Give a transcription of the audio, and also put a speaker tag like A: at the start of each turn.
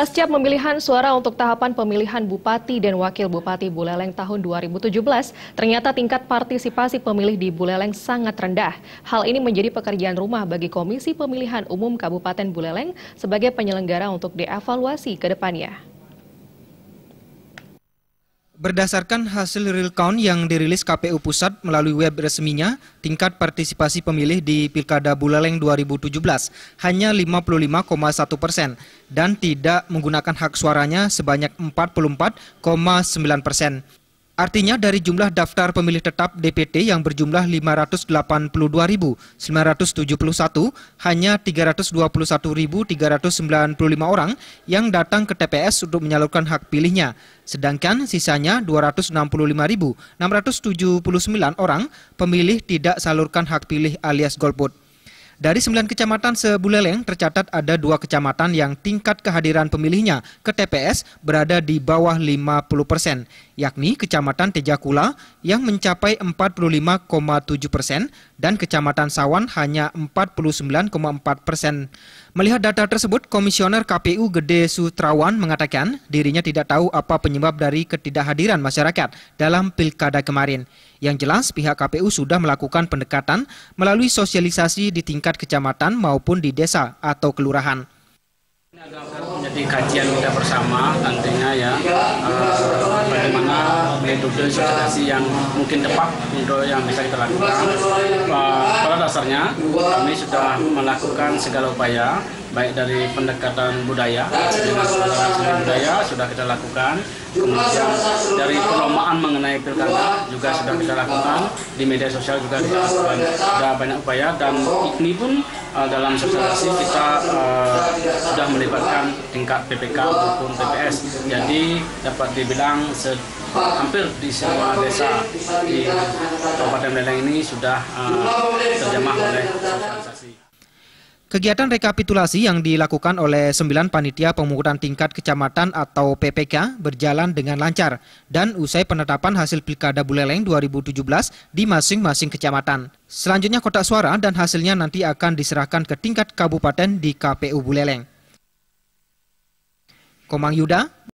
A: Pasca pemilihan suara untuk tahapan pemilihan Bupati dan Wakil Bupati Buleleng tahun 2017, ternyata tingkat partisipasi pemilih di Buleleng sangat rendah. Hal ini menjadi pekerjaan rumah bagi Komisi Pemilihan Umum Kabupaten Buleleng sebagai penyelenggara untuk dievaluasi ke depannya. Berdasarkan hasil real count yang dirilis KPU Pusat melalui web resminya, tingkat partisipasi pemilih di Pilkada Buleleng 2017 hanya 55,1 persen dan tidak menggunakan hak suaranya sebanyak 44,9 persen. Artinya dari jumlah daftar pemilih tetap DPT yang berjumlah 582.971, hanya 321.395 orang yang datang ke TPS untuk menyalurkan hak pilihnya. Sedangkan sisanya 265.679 orang pemilih tidak salurkan hak pilih alias golput. Dari sembilan kecamatan sebuleleng, tercatat ada dua kecamatan yang tingkat kehadiran pemilihnya ke TPS berada di bawah 50 persen, yakni Kecamatan Tejakula yang mencapai 45,7 persen dan Kecamatan Sawan hanya 49,4 persen. Melihat data tersebut, Komisioner KPU Gede Sutrawan mengatakan dirinya tidak tahu apa penyebab dari ketidakhadiran masyarakat dalam pilkada kemarin. Yang jelas pihak KPU sudah melakukan pendekatan melalui sosialisasi di tingkat kecamatan maupun di desa atau kelurahan.
B: Ini kajian kita bersama tentunya ya uh, bagaimana metode sosialisasi yang mungkin tepat untuk yang bisa kita lakukan dasarnya kami sudah melakukan segala upaya baik dari pendekatan budaya dengan budaya sudah kita lakukan kemudian dari perlombaan mengenai pilkada juga sudah kita lakukan di media sosial juga kita lakukan sudah banyak upaya dan ini pun uh, dalam sosialisasi kita uh, sudah melibatkan tingkat PPK maupun tps jadi dapat dibilang hampir di semua desa di Kabupaten Meleng ini sudah uh, terjemah oleh sosialisasi
A: Kegiatan rekapitulasi yang dilakukan oleh 9 panitia pemungutan tingkat kecamatan atau PPK berjalan dengan lancar dan usai penetapan hasil Pilkada Buleleng 2017 di masing-masing kecamatan. Selanjutnya kotak suara dan hasilnya nanti akan diserahkan ke tingkat kabupaten di KPU Buleleng. Komang Yuda